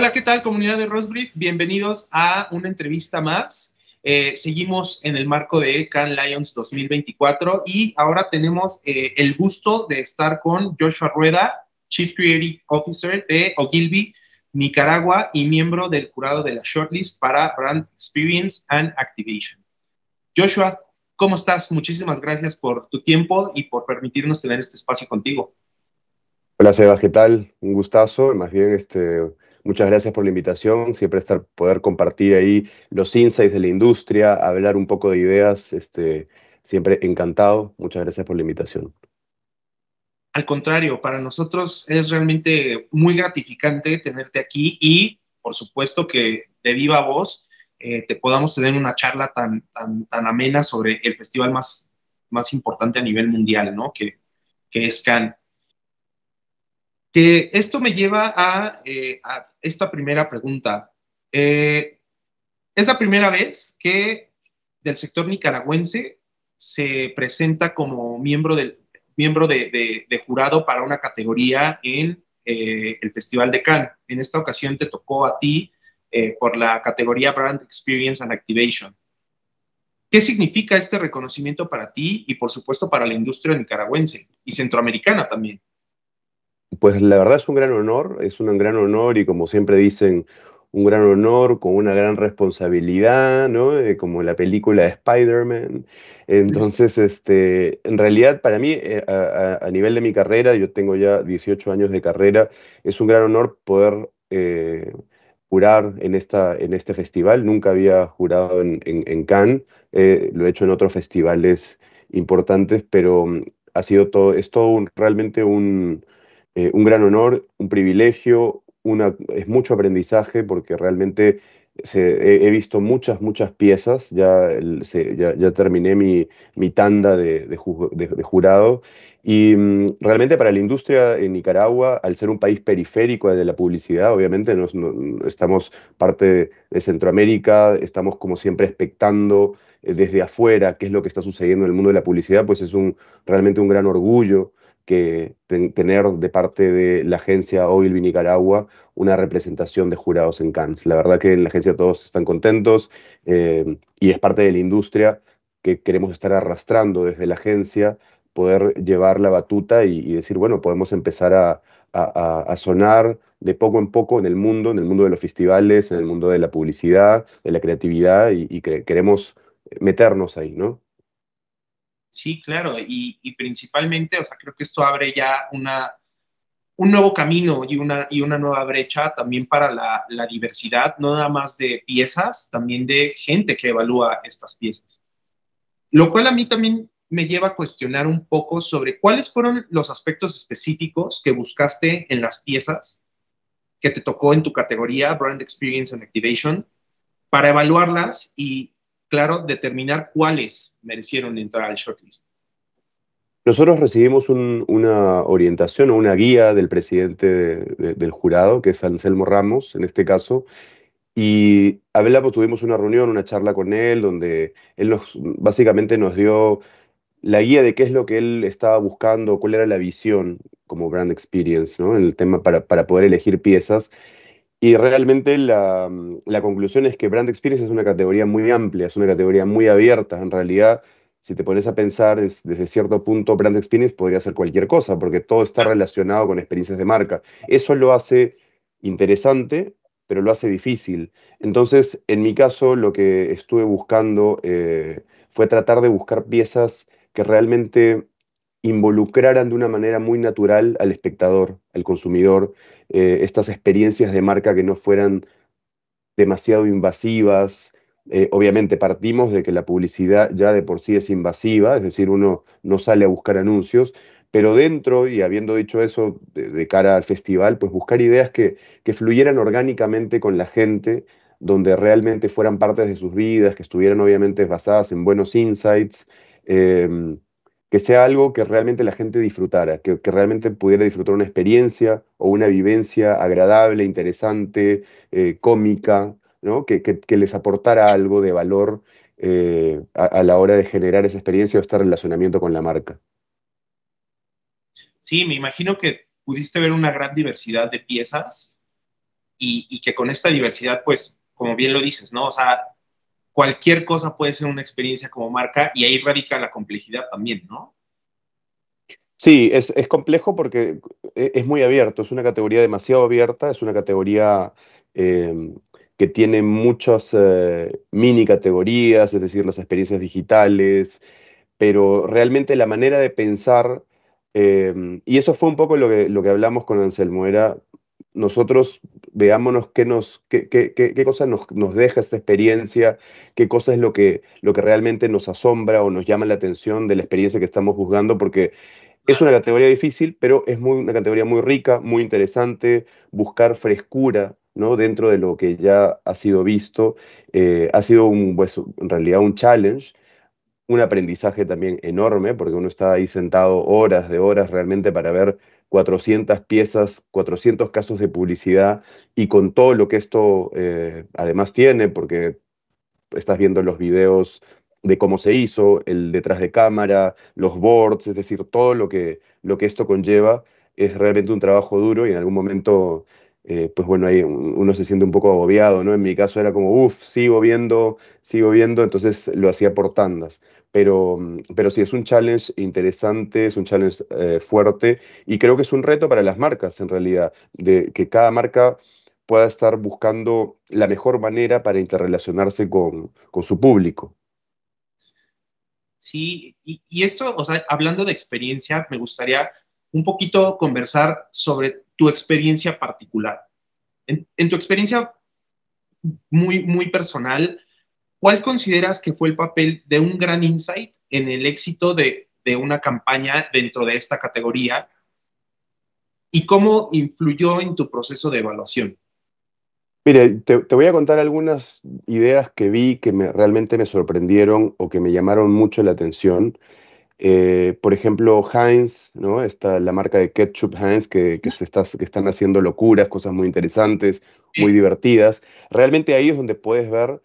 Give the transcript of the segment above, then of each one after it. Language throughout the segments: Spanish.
Hola, ¿qué tal comunidad de Rosbrief? Bienvenidos a una entrevista más. Eh, seguimos en el marco de Cannes Lions 2024 y ahora tenemos eh, el gusto de estar con Joshua Rueda, Chief Creative Officer de Ogilvy, Nicaragua y miembro del jurado de la shortlist para Brand Experience and Activation. Joshua, ¿cómo estás? Muchísimas gracias por tu tiempo y por permitirnos tener este espacio contigo. Hola Seba, ¿qué tal? Un gustazo, más bien este, Muchas gracias por la invitación, siempre estar, poder compartir ahí los insights de la industria, hablar un poco de ideas, este, siempre encantado. Muchas gracias por la invitación. Al contrario, para nosotros es realmente muy gratificante tenerte aquí y, por supuesto, que de viva voz eh, te podamos tener una charla tan, tan, amena sobre el festival más, más importante a nivel mundial, ¿no? Que, que es Cannes. Que esto me lleva a, eh, esta primera pregunta. Eh, es la primera vez que del sector nicaragüense se presenta como miembro, del, miembro de, jurado para una categoría en eh, el Festival de Cannes. En esta ocasión te tocó a ti por la categoría Brand Experience and Activation. ¿Qué significa este reconocimiento para ti y, por supuesto, para la industria nicaragüense y centroamericana también? Pues la verdad es un gran honor, es un gran honor y como siempre dicen, un gran honor, con una gran responsabilidad, ¿no? Eh, como la película de Spider-Man. Entonces, este, en realidad, para mí, eh, a, nivel de mi carrera, yo tengo ya 18 años de carrera, es un gran honor poder eh, jurar en, esta, en este festival. Nunca había jurado en, Cannes, lo he hecho en otros festivales importantes, pero mm, ha sido todo, es todo realmente un, eh, un gran honor, un privilegio, una, es mucho aprendizaje porque realmente he, visto muchas, muchas piezas, ya, ya, terminé mi, tanda de, de, jurado y mm, realmente para la industria en Nicaragua, al ser un país periférico de la publicidad, obviamente nos, estamos parte de Centroamérica, estamos como siempre expectando eh, desde afuera qué es lo que está sucediendo en el mundo de la publicidad, pues es un, realmente un gran orgullo que tener de parte de la agencia Oil Nicaragua una representación de jurados en Cannes. La verdad que en la agencia todos están contentos eh, y es parte de la industria que queremos estar arrastrando desde la agencia, poder llevar la batuta y, decir, bueno, podemos empezar a, sonar de poco en poco en el mundo, en el mundo de los festivales, en el mundo de la publicidad, de la creatividad y, queremos meternos ahí, ¿no? Sí, claro, y, principalmente, o sea, creo que esto abre ya una, un nuevo camino y una, y una nueva brecha también para la, la, diversidad, no nada más de piezas, también de gente que evalúa estas piezas. Lo cual a mí también me lleva a cuestionar un poco sobre cuáles fueron los aspectos específicos que buscaste en las piezas que te tocó en tu categoría, Brand Experience and Activation, para evaluarlas y, claro, determinar cuáles merecieron entrar al shortlist. Nosotros recibimos una orientación o una guía del presidente del jurado, que es Anselmo Ramos, en este caso, y hablamos, tuvimos una reunión, una charla con él, donde él nos, básicamente nos dio la guía de qué es lo que él estaba buscando, cuál era la visión como brand experience, ¿no? El tema para poder elegir piezas. Y realmente mm, la, conclusión es que Brand Experience es una categoría muy amplia, es una categoría muy abierta. En realidad, si te pones a pensar desde cierto punto, Brand Experience podría ser cualquier cosa, porque todo está relacionado con experiencias de marca. Eso lo hace interesante, pero lo hace difícil. Entonces, en mi caso, lo que estuve buscando eh, fue tratar de buscar piezas que realmente involucraran de una manera muy natural al espectador, al consumidor, eh, estas experiencias de marca que no fueran demasiado invasivas. Eh, obviamente partimos de que la publicidad ya de por sí es invasiva, es decir, uno no sale a buscar anuncios, pero dentro, y habiendo dicho eso de, cara al festival, pues buscar ideas que, fluyeran orgánicamente con la gente, donde realmente fueran partes de sus vidas, que estuvieran obviamente basadas en buenos insights. Em, que sea algo que realmente la gente disfrutara, que, realmente pudiera disfrutar una experiencia o una vivencia agradable, interesante, eh, cómica, ¿no? Que, les aportara algo de valor eh, a, la hora de generar esa experiencia o este relacionamiento con la marca. Sí, me imagino que pudiste ver una gran diversidad de piezas y, que con esta diversidad, pues, como bien lo dices, ¿no? cualquier cosa puede ser una experiencia como marca y ahí radica la complejidad también, ¿no? Sí, es, complejo porque eh, es muy abierto, es una categoría demasiado abierta, es una categoría em, que tiene muchas eh, mini categorías, es decir, las experiencias digitales, pero realmente la manera de pensar, em, y eso fue un poco lo que, lo que hablamos con Anselmo, era nosotros veámonos qué, nos, qué, qué, nos, deja esta experiencia, qué cosa es lo que, lo que realmente nos asombra o nos llama la atención de la experiencia que estamos juzgando, porque es una categoría difícil, pero es muy, una categoría muy rica, muy interesante, buscar frescura. ¿no? dentro de lo que ya ha sido visto, eh, ha sido un, pues, en realidad un challenge, un aprendizaje también enorme, porque uno está ahí sentado horas de horas realmente para ver 400 piezas, 400 casos de publicidad y con todo lo que esto eh, además tiene, porque estás viendo los videos de cómo se hizo, el detrás de cámara, los boards, es decir, todo lo que, lo que esto conlleva es realmente un trabajo duro y en algún momento, eh, pues bueno, ahí uno se siente un poco agobiado, ¿no? En mi caso era como, uff, sigo viendo, sigo viendo, entonces lo hacía por tandas. Pero, mm, pero sí, es un challenge interesante, es un challenge eh, fuerte y creo que es un reto para las marcas en realidad, de que cada marca pueda estar buscando la mejor manera para interrelacionarse con, con su público. Sí, y, y, esto, o sea, hablando de experiencia, me gustaría un poquito conversar sobre tu experiencia particular. En, en tu experiencia muy, muy personal, ¿Cuál consideras que fue el papel de un gran insight en el éxito de, una campaña dentro de esta categoría? ¿Y cómo influyó en tu proceso de evaluación? Mire, te, voy a contar algunas ideas que vi que me, realmente me sorprendieron o que me llamaron mucho la atención. Eh, por ejemplo, Heinz, ¿no? está la marca de ketchup Heinz, que, se que están haciendo locuras, cosas muy interesantes, muy divertidas. Realmente ahí es donde puedes ver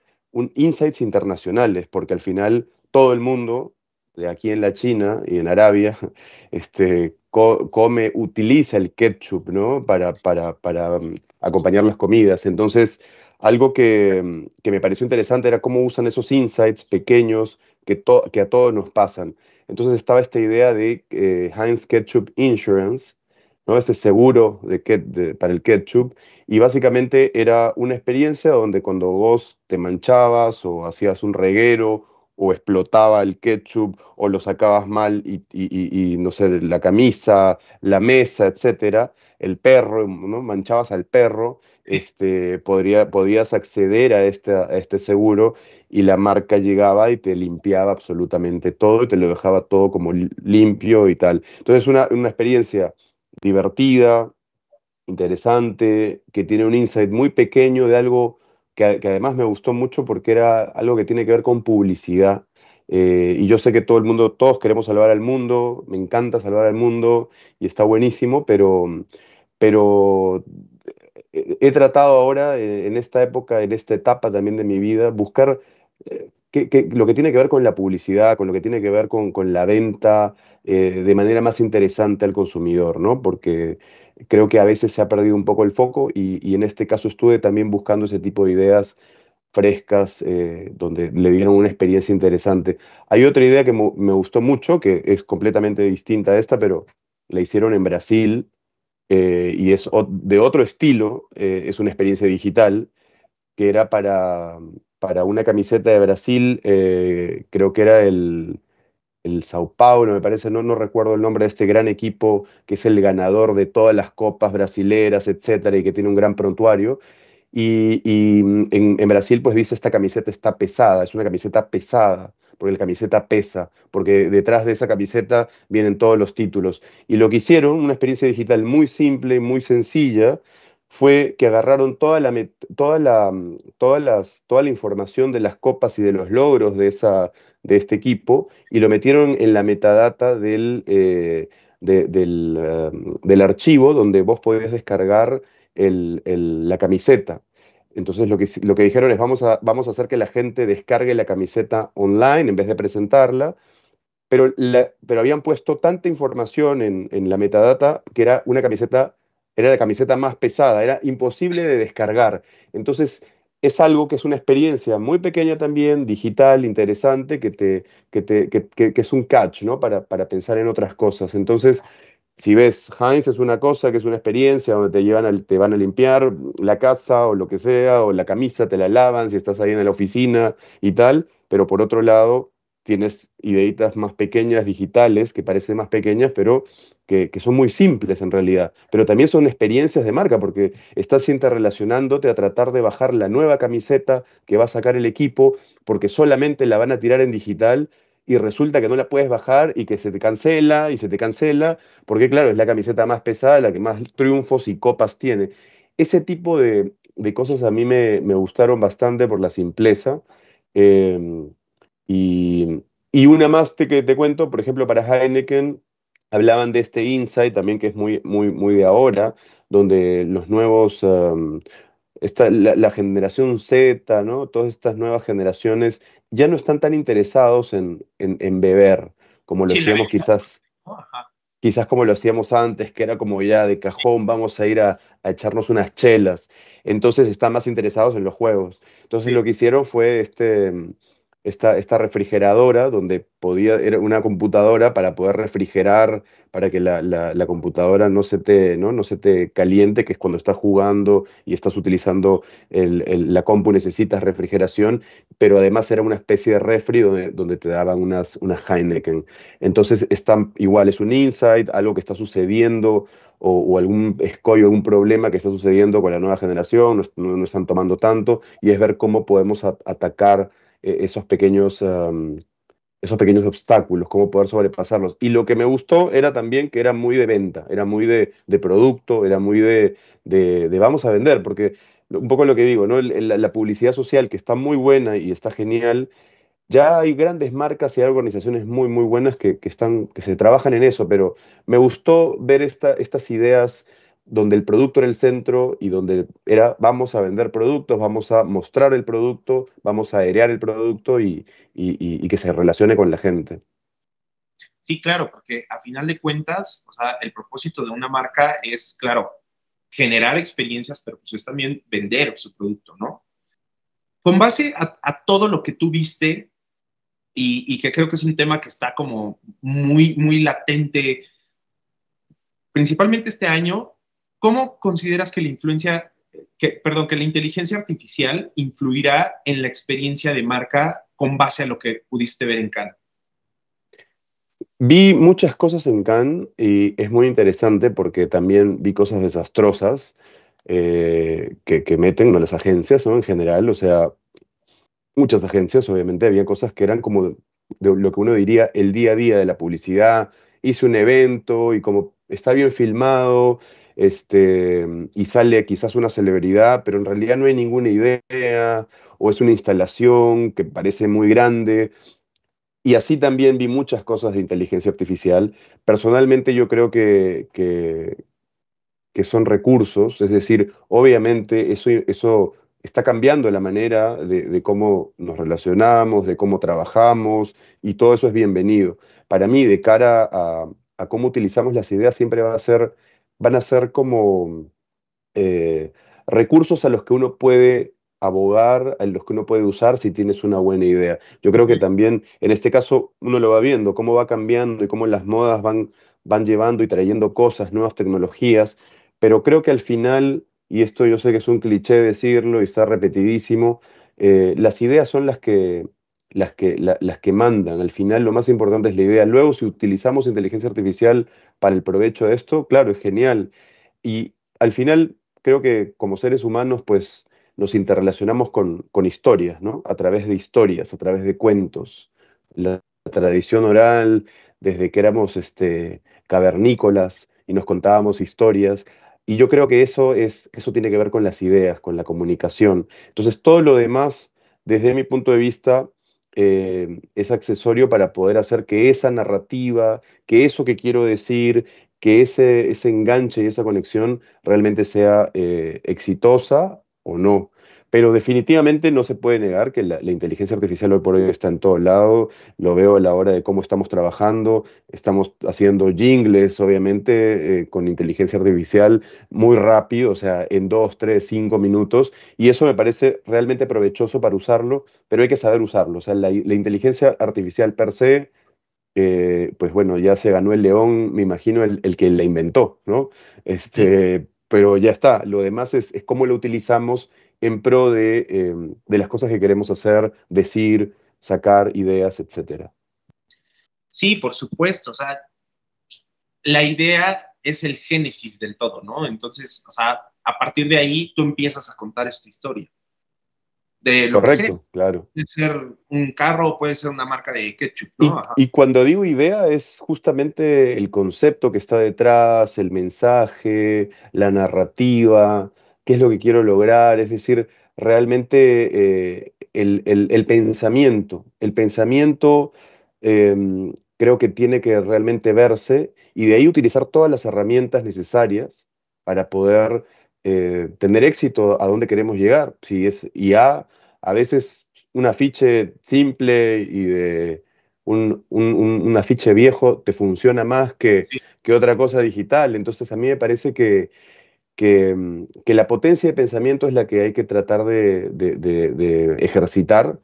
insights internacionales, porque al final todo el mundo, de aquí en la China y en Arabia, este, come, utiliza el ketchup, ¿no? Para, para, mm, acompañar las comidas. Entonces, algo mm, que, me pareció interesante era cómo usan esos insights pequeños que, que a todos nos pasan. Entonces estaba esta idea de eh, Heinz Ketchup Insurance, ¿no? seguro de, para el ketchup. Y básicamente era una experiencia donde cuando vos te manchabas o hacías un reguero o explotaba el ketchup o lo sacabas mal y, no sé, la camisa, la mesa, etcétera, el perro, ¿no? manchabas al perro, este, podría, podías acceder a este, este seguro y la marca llegaba y te limpiaba absolutamente todo y te lo dejaba todo como limpio y tal. Entonces, una, una experiencia divertida, interesante, que tiene un insight muy pequeño de algo que, además me gustó mucho porque era algo que tiene que ver con publicidad. Eh, y yo sé que todo el mundo, todos queremos salvar al mundo, me encanta salvar al mundo y está buenísimo, pero, pero eh, he tratado ahora, eh, en esta época, en esta etapa también de mi vida, buscar lo que tiene que ver con la publicidad, con lo que tiene que ver con, con la venta, eh, de manera más interesante al consumidor, ¿no? Porque creo que a veces se ha perdido un poco el foco y, en este caso estuve también buscando ese tipo de ideas frescas, eh, donde le dieron una experiencia interesante. Hay otra idea que me gustó mucho, que es completamente distinta a esta, pero la hicieron en Brasil eh, y es de otro estilo, es una experiencia digital, que era para, para una camiseta de Brasil, creo que era el, el Sao Paulo, me parece, no, no recuerdo el nombre de este gran equipo que es el ganador de todas las copas brasileras, etcétera, y que tiene un gran prontuario. Y, mm, en, Brasil, pues dice, esta camiseta está pesada, es una camiseta pesada, porque la camiseta pesa, porque detrás de esa camiseta vienen todos los títulos. Y lo que hicieron, una experiencia digital muy simple, muy sencilla, fue que agarraron toda la, toda la, mm, todas las, toda la información de las copas y de los logros de esa de este equipo y lo metieron en la metadata del, eh, eh, del, archivo donde vos podías descargar la camiseta. Entonces lo que, lo que dijeron es vamos a, vamos a hacer que la gente descargue la camiseta online en vez de presentarla, pero, pero habían puesto tanta información en, la metadata que era una camiseta, era la camiseta más pesada, era imposible de descargar. Entonces es algo que es una experiencia muy pequeña también, digital, interesante, que, te, que, te, es un catch, ¿no? Para, para pensar en otras cosas. Entonces, si ves Heinz es una cosa que es una experiencia donde te llevan te van a limpiar la casa o lo que sea o la camisa te la lavan si estás ahí en la oficina y tal pero por otro lado tienes ideitas más pequeñas digitales que parecen más pequeñas pero que, son muy simples en realidad, pero también son experiencias de marca, porque estás siempre relacionándote a tratar de bajar la nueva camiseta que va a sacar el equipo, porque solamente la van a tirar en digital y resulta que no la puedes bajar y que se te cancela y se te cancela, porque claro, es la camiseta más pesada, la que más triunfos y copas tiene. Ese tipo de, cosas a mí me, gustaron bastante por la simpleza. Em, y, una más que te cuento, por ejemplo, para Heineken, Hablaban de este insight también que es muy, muy, muy de ahora, donde los nuevos, la, generación Z, ¿no? todas estas nuevas generaciones ya no están tan interesados en, en, beber como lo hacíamos quizás. Quizás como lo hacíamos antes, que era como ya de cajón, vamos a ir a, echarnos unas chelas. Entonces están más interesados en los juegos. Entonces lo que hicieron fue este, esta, refrigeradora donde podía, era una computadora para poder refrigerar, para que la, computadora no se, te, ¿no? se te caliente, que es cuando estás jugando y estás utilizando la compu, necesitas refrigeración, pero además era una especie de refri donde, te daban unas, unas Heineken. Entonces, igual es un insight, algo que está sucediendo o, algún escollo, algún problema que está sucediendo con la nueva generación, no, están tomando tanto, y es ver cómo podemos atacar eh, esos pequeños... esos pequeños obstáculos, cómo poder sobrepasarlos. Y lo que me gustó era también que era muy de venta, era muy de, producto, era muy de, de, vamos a vender, porque un poco lo que digo, ¿no? La, publicidad social que está muy buena y está genial, ya hay grandes marcas y hay organizaciones muy, muy buenas que, están, que se trabajan en eso, pero me gustó ver estas ideas donde el producto era el centro y donde era vamos a vender productos, vamos a mostrar el producto, vamos a airear el producto y, que se relacione con la gente. Sí, claro, porque a final de cuentas, el propósito de una marca es, claro, generar experiencias, pero pues es también vender su producto, ¿no? Con base a, todo lo que tú viste y, y, que creo que es un tema que está como muy, muy latente, principalmente este año, ¿Cómo consideras que la influencia, que, perdón, que la inteligencia artificial influirá en la experiencia de marca con base a lo que pudiste ver en Cannes? Vi muchas cosas en Cannes y es muy interesante porque también vi cosas desastrosas eh, que, meten ¿no? las agencias ¿no? en general, o sea, muchas agencias, obviamente había cosas que eran como de, lo que uno diría el día a día de la publicidad, hice un evento y como está bien filmado, este, mm, y sale quizás una celebridad, pero en realidad no hay ninguna idea, o es una instalación que parece muy grande. Y así también vi muchas cosas de inteligencia artificial. Personalmente yo creo que, que, son recursos, es decir, obviamente eso, eso está cambiando la manera de, cómo nos relacionamos, de cómo trabajamos, y todo eso es bienvenido. Para mí, de cara a cómo utilizamos las ideas, siempre va a ser van a ser como eh, recursos a los que uno puede abogar, a los que uno puede usar si tienes una buena idea. Yo creo que también en este caso uno lo va viendo, cómo va cambiando y cómo las modas van, van llevando y trayendo cosas, nuevas tecnologías, pero creo que al final, y esto yo sé que es un cliché decirlo y está repetidísimo, eh, las ideas son las que, las que, las que mandan. Al final lo más importante es la idea. Luego, si utilizamos inteligencia artificial para el provecho de esto, claro, es genial. Y al final, creo que como seres humanos, pues nos interrelacionamos con, con historias, ¿no? A través de historias, a través de cuentos. La tradición oral, desde que éramos este, cavernícolas y nos contábamos historias. Y yo creo que eso, es, eso tiene que ver con las ideas, con la comunicación. Entonces, todo lo demás, desde mi punto de vista, eh, es accesorio para poder hacer que esa narrativa, que eso que quiero decir, que ese, ese enganche y esa conexión realmente sea eh, exitosa o no. Pero definitivamente no se puede negar que la, inteligencia artificial hoy por hoy está en todo lado. Lo veo a la hora de cómo estamos trabajando. Estamos haciendo jingles, obviamente, eh, con inteligencia artificial muy rápido, o sea, en dos, tres, cinco minutos. Y eso me parece realmente provechoso para usarlo, pero hay que saber usarlo. O sea, la, inteligencia artificial per se eh, pues bueno, ya se ganó el león, me imagino, el, que la inventó, ¿no? Este, Pero ya está, lo demás es, es, cómo lo utilizamos en pro em, de, las cosas que queremos hacer, decir, sacar ideas, etc. Sí, por supuesto. O sea, la idea es el génesis del todo, ¿no? Entonces, o sea, a partir de ahí tú empiezas a contar esta historia. De lo Correcto, claro. Puede ser un carro, puede ser una marca de ketchup, ¿no? Y, y, cuando digo idea es justamente el concepto que está detrás, el mensaje, la narrativa, qué es lo que quiero lograr, es decir, realmente eh, el, pensamiento, el pensamiento em, creo que tiene que realmente verse y de ahí utilizar todas las herramientas necesarias para poder eh, tener éxito a donde queremos llegar. Si es IA, a veces un afiche simple y de un, afiche viejo te funciona más que otra cosa digital. Entonces a mí me parece que Mm, que, la potencia de pensamiento es la que hay que tratar de, ejercitar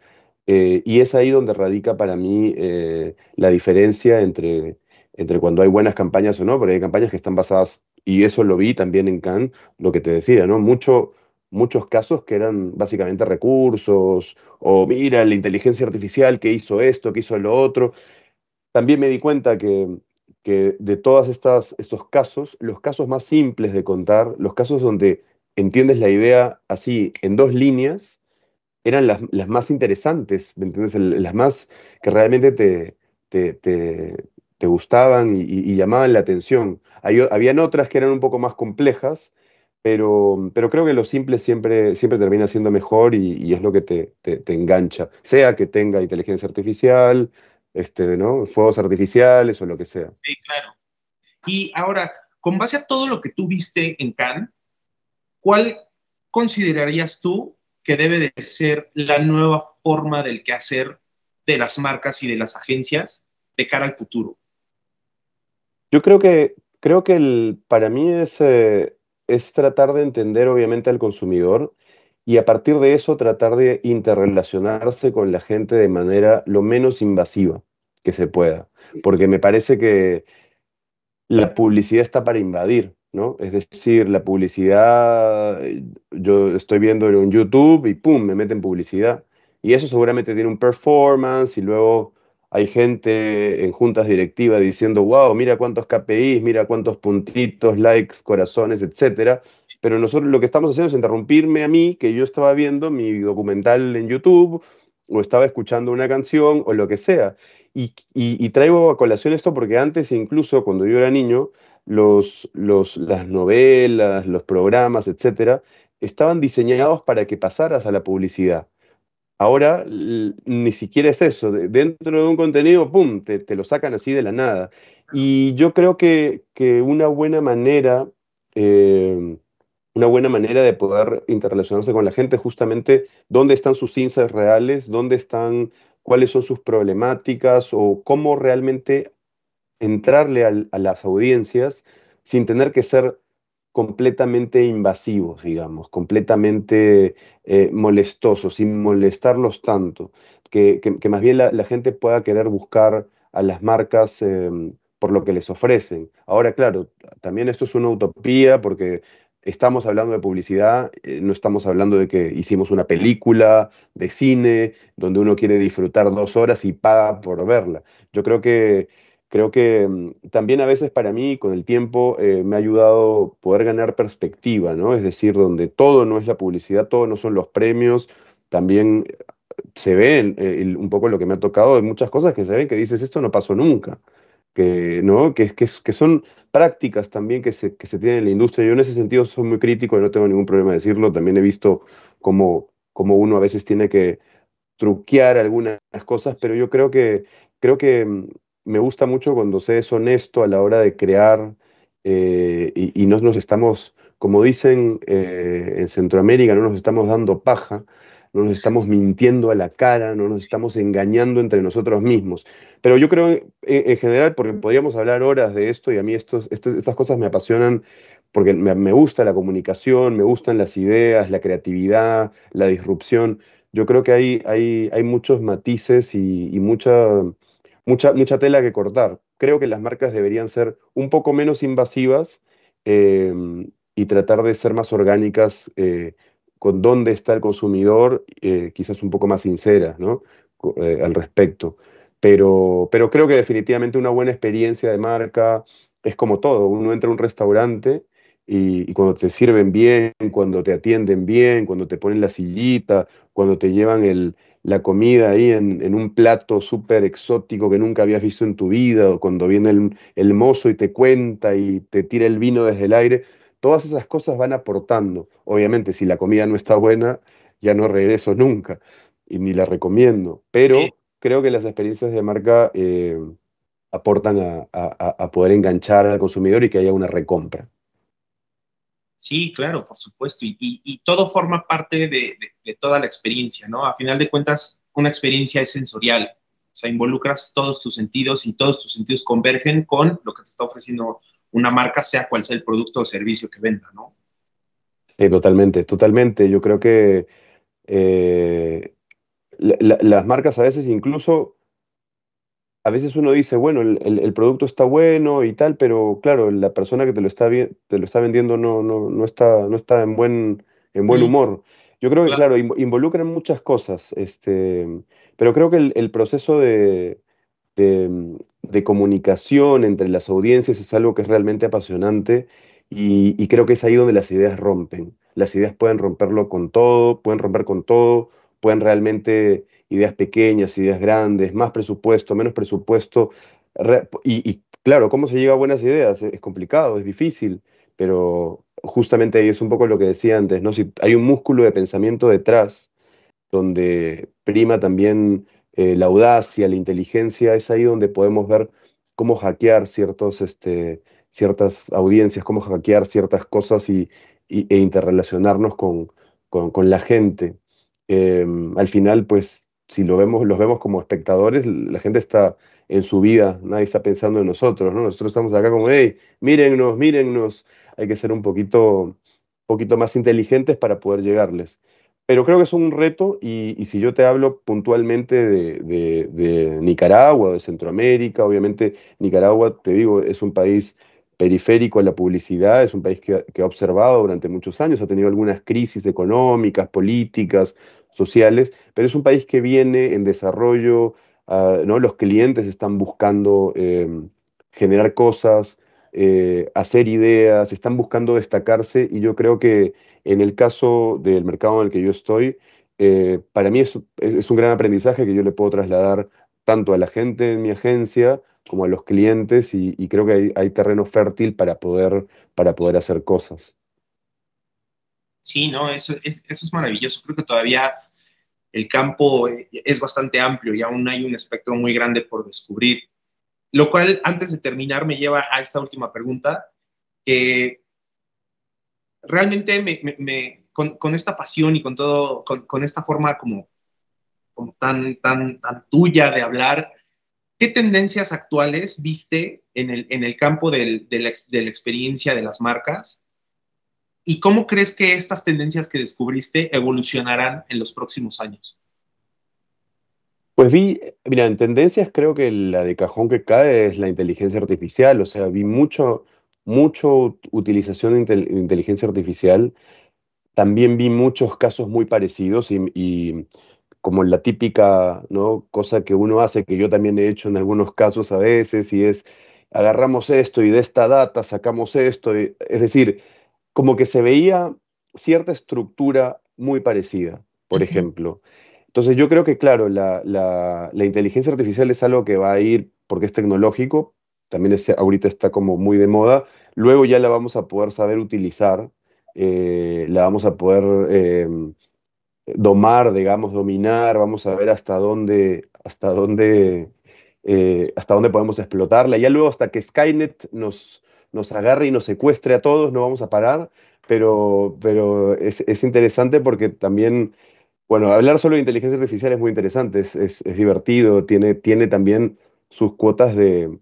eh, y es ahí donde radica para mí eh, la diferencia entre, entre cuando hay buenas campañas o no, porque hay campañas que están basadas, y eso lo vi también en Can lo que te decía, ¿no? muchos casos que eran básicamente recursos o mira, la inteligencia artificial que hizo esto, que hizo lo otro. También me di cuenta que que de todos estos casos, los casos más simples de contar, los casos donde entiendes la idea así en dos líneas, eran las, más interesantes, ¿me Las más que realmente te, te, gustaban y, llamaban la atención. habían otras que eran un poco más complejas, pero, creo que lo simple siempre, siempre termina siendo mejor y, es lo que te, engancha, sea que tenga inteligencia artificial, este, ¿no? Fuegos artificiales o lo que sea. Sí, claro. Y ahora, con base a todo lo que tú viste en Cannes, ¿cuál considerarías tú que debe de ser la nueva forma del quehacer de las marcas y de las agencias de cara al futuro? Yo creo que, creo que el, para mí es, eh, es tratar de entender obviamente al consumidor y a partir de eso tratar de interrelacionarse con la gente de manera lo menos invasiva que se pueda, porque me parece que la publicidad está para invadir, ¿no? Es decir, la publicidad, eh, yo estoy viendo en YouTube y ¡pum!, me meten publicidad. Y eso seguramente tiene un performance y luego hay gente en juntas directivas diciendo, wow, mira cuántos KPIs, mira cuántos puntitos, likes, corazones, etcétera, pero nosotros lo que estamos haciendo es interrumpirme a mí, que yo estaba viendo mi documental en YouTube o estaba escuchando una canción o lo que sea. Y, traigo a colación esto porque antes, incluso cuando yo era niño, los, las novelas, los programas, etcétera, estaban diseñados para que pasaras a la publicidad. Ahora ni siquiera es eso. Dentro de un contenido, ¡pum!, te, te lo sacan así de la nada. Y yo creo que, una buena manera eh, una buena manera de poder interrelacionarse con la gente, justamente dónde están sus cinzas reales, dónde están, cuáles son sus problemáticas o cómo realmente entrarle a las audiencias sin tener que ser completamente invasivos, digamos, completamente eh, molestosos, sin molestarlos tanto, que, más bien la, gente pueda querer buscar a las marcas eh, por lo que les ofrecen. Ahora, claro, también esto es una utopía porque estamos hablando de publicidad, eh, no estamos hablando de que hicimos una película de cine donde uno quiere disfrutar dos horas y paga por verla. Yo creo que, creo que mm, también a veces para mí, con el tiempo, eh, me ha ayudado poder ganar perspectiva, ¿no? Es decir, donde todo no es la publicidad, todo no son los premios, también eh, se ve un poco lo que me ha tocado Hay muchas cosas que se ven que dices, esto no pasó nunca que, ¿no? que, que, que son prácticas también que se, tienen en la industria. Yo en ese sentido soy muy crítico y no tengo ningún problema decirlo. También he visto cómo, uno a veces tiene que truquear algunas cosas, pero yo creo que, creo que mm, me gusta mucho cuando se es honesto a la hora de crear eh, y, no nos estamos, como dicen eh, en Centroamérica, no nos estamos dando paja, no nos estamos mintiendo a la cara, no nos estamos engañando entre nosotros mismos. Pero yo creo, eh, en, general, porque mm. podríamos hablar horas de esto y a mí estos, estas cosas me apasionan porque me, gusta la comunicación, me gustan las ideas, la creatividad, la disrupción. Yo creo que hay, hay, hay muchos matices y, mucha, mucha, mucha tela que cortar. Creo que las marcas deberían ser un poco menos invasivas eh, y tratar de ser más orgánicas eh, con dónde está el consumidor, quizás un poco más sinceras al respecto. Pero, creo que definitivamente una buena experiencia de marca es como todo. Uno entra a un restaurante y, cuando te sirven bien, cuando te atienden bien, cuando te ponen la sillita, cuando te llevan el, la comida ahí en, un plato súper exótico que nunca habías visto en tu vida, o cuando viene el, mozo y te cuenta y te tira el vino desde el aire, todas esas cosas van aportando. Obviamente, si la comida no está buena, ya no regreso nunca y ni la recomiendo, pero creo que las experiencias de marca eh, aportan a, poder enganchar al consumidor y que haya una recompra. Sí, claro, por supuesto. Y, todo forma parte de, toda la experiencia, ¿no? A final de cuentas, una experiencia es sensorial. O sea, involucras todos tus sentidos y todos tus sentidos convergen con lo que te está ofreciendo una marca, sea cual sea el producto o servicio que venda, ¿no? totalmente, totalmente. Yo creo que eh, las marcas a veces incluso, a veces uno dice, bueno, el, producto está bueno y tal, pero claro, la persona que te lo está, te lo está vendiendo no, no, está, no está en buen, en buen humor. Yo creo que, claro, involucran muchas cosas, este, pero creo que el, proceso de, comunicación entre las audiencias es algo que es realmente apasionante y creo que es ahí donde las ideas rompen. Las ideas pueden romperlo con todo, pueden romper con todo, pueden realmente ideas pequeñas, ideas grandes, más presupuesto, menos presupuesto. Y, claro, ¿cómo se llega a buenas ideas? Es complicado, es difícil, pero justamente ahí es un poco lo que decía antes, ¿no? Si hay un músculo de pensamiento detrás, donde prima también eh, la audacia, la inteligencia, es ahí donde podemos ver cómo hackear ciertos, este, ciertas audiencias, cómo hackear ciertas cosas y, e interrelacionarnos con la gente. Eh, al final, pues, si lo vemos, los vemos como espectadores, la gente está en su vida, nadie está pensando en nosotros, ¿no? Nosotros estamos acá como, hey, mírennos, mírennos. Hay que ser un poquito, poquito más inteligentes para poder llegarles. Pero creo que es un reto y, si yo te hablo puntualmente de, de Nicaragua, de Centroamérica, obviamente Nicaragua, te digo, es un país periférico a la publicidad, es un país que, ha observado durante muchos años, ha tenido algunas crisis económicas, políticas, sociales, pero es un país que viene en desarrollo, ah, ¿no? los clientes están buscando em, generar cosas, eh, hacer ideas, están buscando destacarse y yo creo que en el caso del mercado en el que yo estoy, eh, para mí es, es un gran aprendizaje que yo le puedo trasladar tanto a la gente en mi agencia, como a los clientes y, creo que hay, terreno fértil para poder, para poder hacer cosas. Sí, no, eso es, eso es maravilloso. Creo que todavía el campo eh, es bastante amplio y aún hay un espectro muy grande por descubrir. Lo cual, antes de terminar, me lleva a esta última pregunta, que realmente me, con, esta pasión y con todo, con, con esta forma como, como tan, tan, tan tuya de hablar, ¿Qué tendencias actuales viste en el, campo de la experiencia de las marcas? ¿Y cómo crees que estas tendencias que descubriste evolucionarán en los próximos años? Pues vi, mira, en tendencias creo que la de cajón que cae es la inteligencia artificial, o sea, vi mucho, mucho utilización de inteligencia artificial. También vi muchos casos muy parecidos y como la típica cosa que uno hace, que yo también he hecho en algunos casos a veces, y es agarramos esto y de esta data sacamos esto, es decir, como que se veía cierta estructura muy parecida, por ejemplo. Entonces yo creo que, claro, la, inteligencia artificial es algo que va a ir, porque es tecnológico, también ahorita está como muy de moda, luego ya la vamos a poder saber utilizar, eh, la vamos a poder... Em, domar, digamos, dominar, vamos a ver hasta dónde, hasta dónde, eh, hasta dónde podemos explotarla. Y ya luego hasta que Skynet nos, nos agarre y nos secuestre a todos, no vamos a parar, pero, pero es, interesante porque también, bueno, hablar solo de inteligencia artificial es muy interesante, es, es divertido, tiene, tiene también sus cuotas de,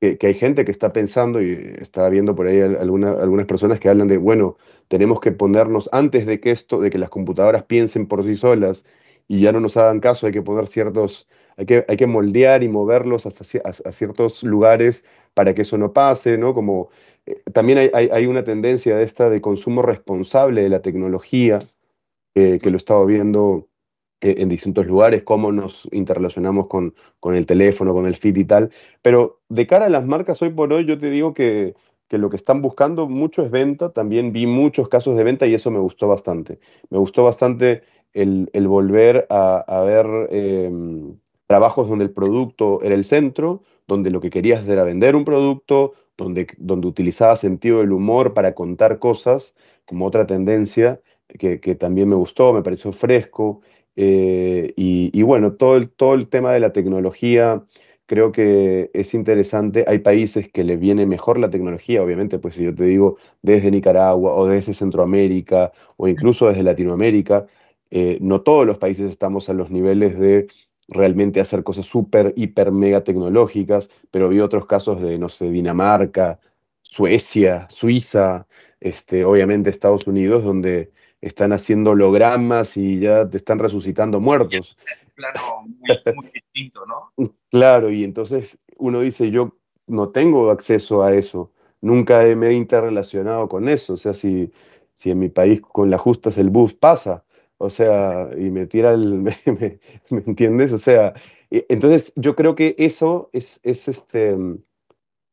que, hay gente que está pensando y está viendo por ahí algunas personas que hablan de, bueno, tenemos que ponernos antes de que esto, de que las computadoras piensen por sí solas y ya no nos hagan caso, hay que poner ciertos, hay que, hay que moldear y moverlos hasta, a, ciertos lugares para que eso no pase, ¿no? Como eh, también hay, una tendencia de esta de consumo responsable de la tecnología, eh, que lo he estado viendo eh, en distintos lugares, cómo nos interrelacionamos con, el teléfono, con el fit y tal. Pero de cara a las marcas, hoy por hoy yo te digo que, lo que están buscando mucho es venta. También vi muchos casos de venta y eso me gustó bastante. Me gustó bastante el, volver a, ver em, trabajos donde el producto era el centro, donde lo que querías era vender un producto, donde, donde utilizaba sentido del humor para contar cosas, como otra tendencia que, que también me gustó, me pareció fresco. Eh, y, bueno, todo el, todo el tema de la tecnología, creo que es interesante. Hay países que le viene mejor la tecnología, obviamente, pues si yo te digo desde Nicaragua o desde Centroamérica o incluso desde Latinoamérica, eh, no todos los países estamos a los niveles de realmente hacer cosas súper, hiper, mega tecnológicas, pero vi otros casos de, no sé, Dinamarca, Suecia, Suiza, este, obviamente Estados Unidos, donde están haciendo hologramas y ya te están resucitando muertos. Es un plano muy, distinto, ¿no? Mm, claro, y entonces uno dice, yo no tengo acceso a eso, nunca me he interrelacionado con eso, o sea, si, si en mi país con las justas el bus pasa, o sea, y me tira el... ¿me, me, entiendes? O sea, entonces yo creo que eso es, este mm,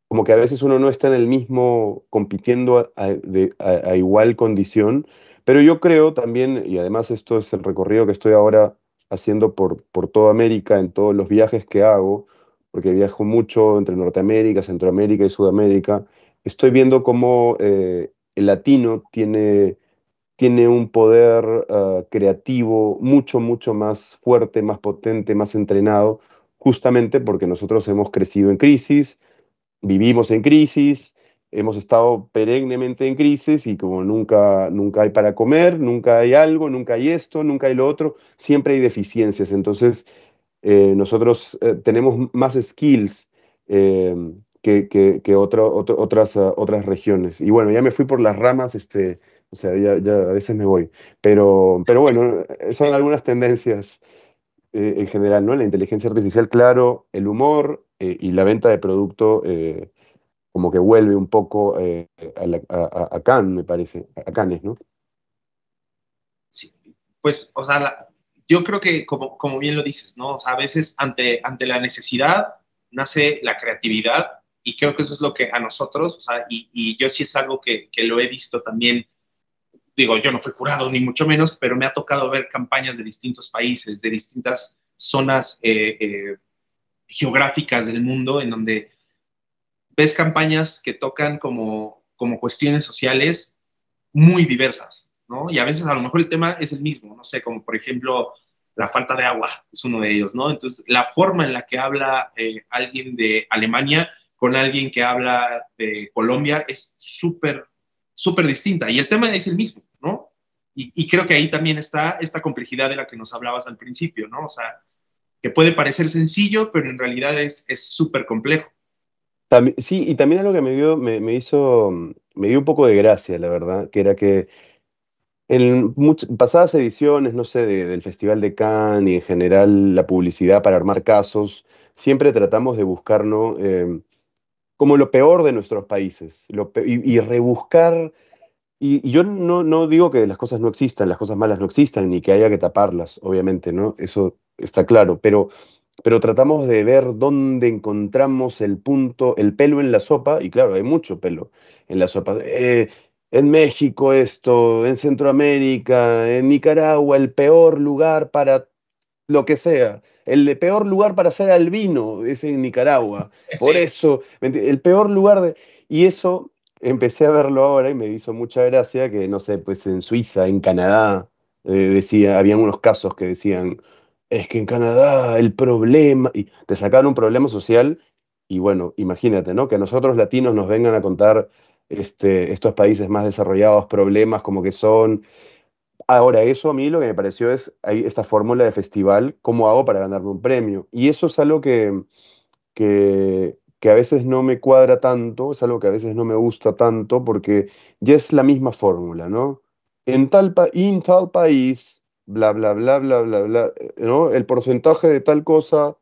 como que a veces uno no está en el mismo compitiendo a igual condición, pero yo creo también, y además esto es el recorrido que estoy ahora haciendo por, por toda América, en todos los viajes que hago, porque viajo mucho entre Norteamérica, Centroamérica y Sudamérica, estoy viendo cómo eh, el latino tiene, tiene un poder ah, creativo mucho, mucho más fuerte, más potente, más entrenado, justamente porque nosotros hemos crecido en crisis, vivimos en crisis, hemos estado perennemente en crisis y como nunca, nunca hay para comer, nunca hay algo, nunca hay esto, nunca hay lo otro, siempre hay deficiencias. Entonces, eh, nosotros eh, tenemos más skills em, que, que, otras, ah, otras regiones. Y bueno, ya me fui por las ramas, este, o sea, ya, a veces me voy, pero, pero bueno, son algunas tendencias eh, en general, ¿no? La inteligencia artificial, claro, el humor y la venta de producto como que vuelve un poco eh, a, Cannes, me parece, a Cannes, ¿no? Sí, pues, o sea, yo creo que como, bien lo dices, ¿no? O sea, a veces ante, ante la necesidad nace la creatividad y creo que eso es lo que a nosotros, o sea, y, yo sí es algo que, lo he visto también, digo, yo no fui jurado ni mucho menos, pero me ha tocado ver campañas de distintos países, de distintas zonas eh, eh, geográficas del mundo en donde ves campañas que tocan como, como cuestiones sociales muy diversas, ¿no? Y a veces a lo mejor el tema es el mismo, no sé, como por ejemplo la falta de agua es uno de ellos, ¿no? Entonces, la forma en la que habla eh, alguien de Alemania con alguien que habla de Colombia es súper, súper distinta. Y el tema es el mismo, ¿no? Y, creo que ahí también está esta complejidad de la que nos hablabas al principio, ¿no? O sea, que puede parecer sencillo, pero en realidad es súper complejo sí, y también algo que me dio, me, hizo, me dio un poco de gracia, la verdad, que era que en pasadas ediciones, no sé, del Festival de Cannes y en general la publicidad para armar casos, siempre tratamos de buscar em, como lo peor de nuestros países y, rebuscar. Y, yo no, no, digo que las cosas no existan, las cosas malas no existan, ni que haya que taparlas, obviamente, ¿no? Eso está claro, pero pero tratamos de ver dónde encontramos el punto, el pelo en la sopa, y claro, hay mucho pelo en la sopa. Eh, en México esto, en Centroamérica, en Nicaragua, el peor lugar para lo que sea. El peor lugar para hacer albino es en Nicaragua. Eh, Por eso, el peor lugar de... Y eso empecé a verlo ahora y me hizo mucha gracia que, no sé, pues en Suiza, en Canadá, eh, decía, habían unos casos que decían, es que en Canadá el problema, y te sacaron un problema social, y bueno, imagínate, ¿no? Que a nosotros latinos nos vengan a contar este, estos países más desarrollados, problemas como que son. Ahora, eso a mí lo que me pareció es esta fórmula de festival, ¿cómo hago para ganarme un premio? Y eso es algo que, que, que a veces no me cuadra tanto, es algo que a veces no me gusta tanto, porque ya es la misma fórmula, ¿no? En tal, en tal país bla, bla, bla, bla, bla, bla, ¿no? El porcentaje de tal cosa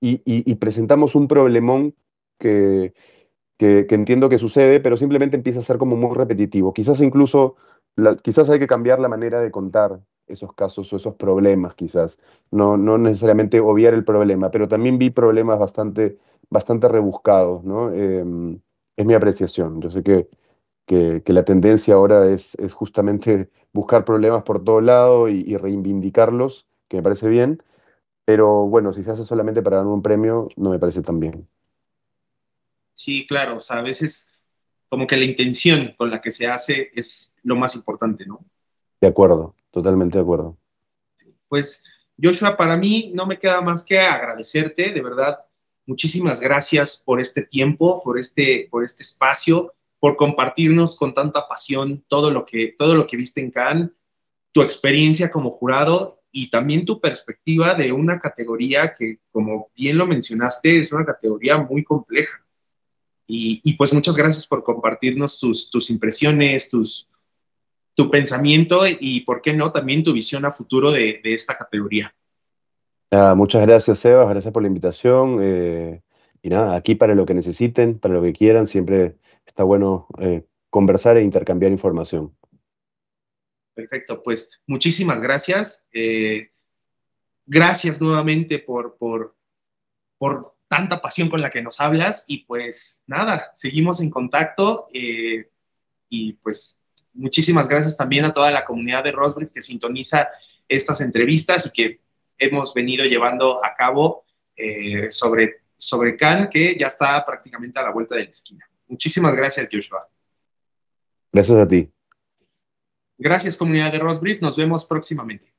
y, presentamos un problemón que, que, entiendo que sucede, pero simplemente empieza a ser como muy repetitivo. Quizás incluso, quizás hay que cambiar la manera de contar esos casos o esos problemas, quizás. No, necesariamente obviar el problema, pero también vi problemas bastante, bastante rebuscados, ¿no? Em, es mi apreciación. Yo sé que que, la tendencia ahora es, justamente buscar problemas por todo lado y, reivindicarlos, que me parece bien, pero bueno, si se hace solamente para dar un premio, no me parece tan bien. Sí, claro, o sea, a veces como que la intención con la que se hace es lo más importante, ¿no? De acuerdo, totalmente de acuerdo. Pues, Joshua, para mí no me queda más que agradecerte, de verdad, muchísimas gracias por este tiempo, por este, por este espacio por compartirnos con tanta pasión todo lo que, todo lo que viste en Cannes, tu experiencia como jurado y también tu perspectiva de una categoría que, como bien lo mencionaste, es una categoría muy compleja. Y, pues muchas gracias por compartirnos tus, tus impresiones, tus, tu pensamiento y, por qué no, también tu visión a futuro de, esta categoría. Ah, muchas gracias, Sebas, gracias por la invitación. Eh, y nada, aquí para lo que necesiten, para lo que quieran, siempre está bueno eh, conversar e intercambiar información. Perfecto, pues muchísimas gracias. Eh, gracias nuevamente por, por, tanta pasión con la que nos hablas y pues nada, seguimos en contacto eh, y pues muchísimas gracias también a toda la comunidad de Rosbrief que sintoniza estas entrevistas y que hemos venido llevando a cabo sobre, sobre Can, que ya está prácticamente a la vuelta de la esquina. Muchísimas gracias, Joshua. Gracias a ti. Gracias, comunidad de Rosbrief. Nos vemos próximamente.